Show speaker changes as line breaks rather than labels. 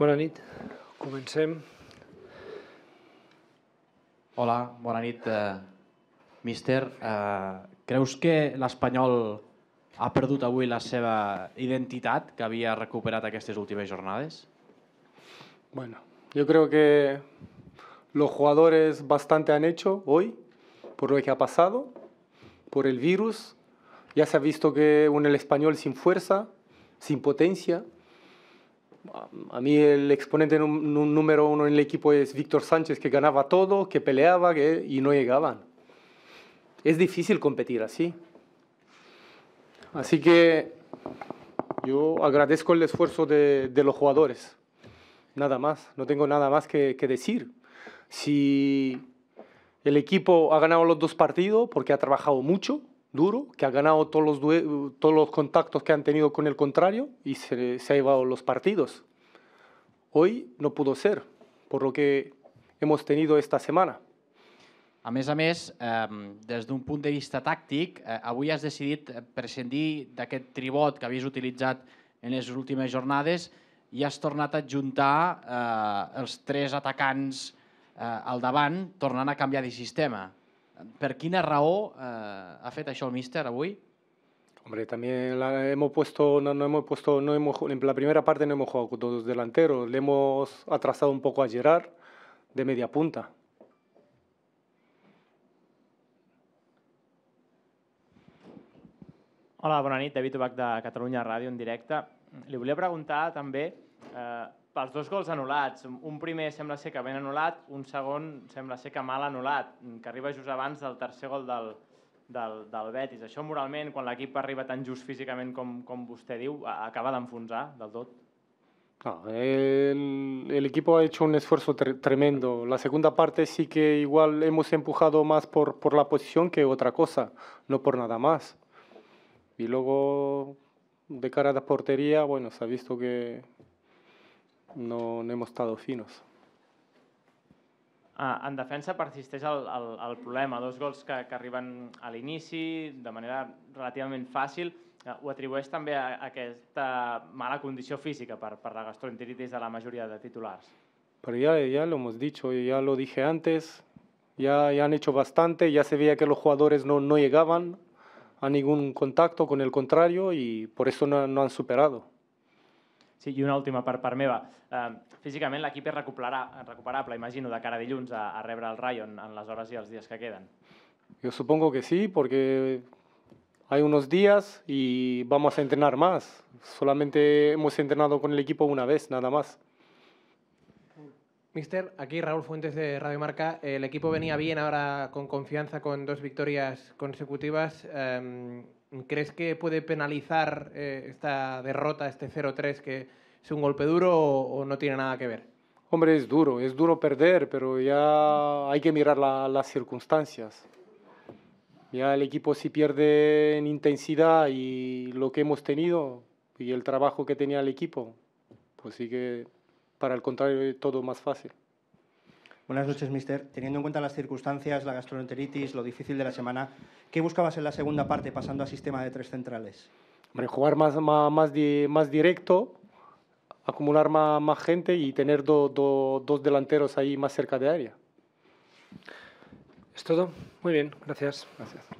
Bona nit, comencem.
Hola, bona nit, eh, míster. Eh, creus que l'Espanyol ha perdut hoy la seva identitat que havia recuperat
estas últimas jornadas? Bueno, yo creo que los jugadores bastante han hecho hoy por lo que ha pasado, por el virus. Ya se ha visto que un el español sin fuerza, sin potencia, a mí el exponente número uno en el equipo es Víctor Sánchez, que ganaba todo, que peleaba que, y no llegaban. Es difícil competir así. Así que yo agradezco el esfuerzo de, los jugadores. Nada más, no tengo nada más que decir. Si el equipo ha ganado los dos partidos porque ha trabajado mucho, duro, que ha ganado todos los, todos los contactos que han tenido con el contrario y se, se ha llevado los partidos. Hoy no pudo ser, por lo que hemos tenido esta semana.
A més a més, eh, des d'un punt de vista tàctic, eh, avui has decidit eh, prescindir d'aquest tribot que havies utilitzat en les últimes jornades i has tornat a adjuntar eh, els tres atacants eh, al davant, tornant a canviar de sistema per quina raó eh, ha fet això el míster
avui? Hombre, también la hemos puesto, no, no, hemos puesto, no hemos, en la primera parte no hemos jugado con dos delanteros, le hemos atrasado un poco a Gerard de media punta.
Hola, bona nit, David Tobac de Catalunya Ràdio en directe. Li volia preguntar també eh, pels dos gols anul·lats. Un primer sembla ser que ben anul·lat, un segon sembla ser que mal anul·lat, que arriba just abans del tercer gol del, del, del Betis. Això moralment, quan l'equip arriba tan just físicament com, com vostè diu, acaba d'enfonsar del tot.
No, el, el, equipo ha hecho un esfuerzo tre tremendo. La segunda parte sí que igual hemos empujado más por, por la posición que otra cosa, no por nada más. Y luego, de cara a la portería, bueno, se ha visto que no, hemos estado finos.
Ah, en defensa persisteix el, problema. Dos gols que, arriban al inicio de manera relativamente fácil. O eh, ho también a, esta aquesta mala condición física para la gastroenteritis de la mayoría de titulars.
Pero ya, ya lo hemos dicho, ya lo dije antes, ya, han hecho bastante, ya se veía que los jugadores no, no llegaban a ningún contacto con el contrario y por eso no han superado.
Sí, i una última per par meva. Eh, físicament recuperará, és recuperable, imagino, de cara de dilluns a, rebra rebre el en las horas y los días que quedan.
Yo supongo que sí, porque hay unos días y vamos a entrenar más. Solamente hemos entrenado con el equipo una vez, nada más. Mister, aquí Raúl Fuentes de Radio Marca. El equipo venía bien ahora con confianza, con dos victorias consecutivas. Eh, ¿Crees que puede penalizar eh, esta derrota, este 0-3, que es un golpe duro o, no tiene nada que ver? Hombre, es duro, es duro perder, pero ya hay que mirar las circunstancias. Ya el equipo si pierde en intensidad y lo que hemos tenido y el trabajo que tenía el equipo, pues sí que para el contrario todo más fácil.
Buenas noches, mister. Teniendo en cuenta las circunstancias, la gastroenteritis, lo difícil de la semana, ¿qué buscabas en la segunda parte
pasando a sistema
de tres centrales?
jugar más, más, más, directo, acumular más, gente y tener dos delanteros ahí más cerca de área. Es todo. Muy bien, gracias. Gracias.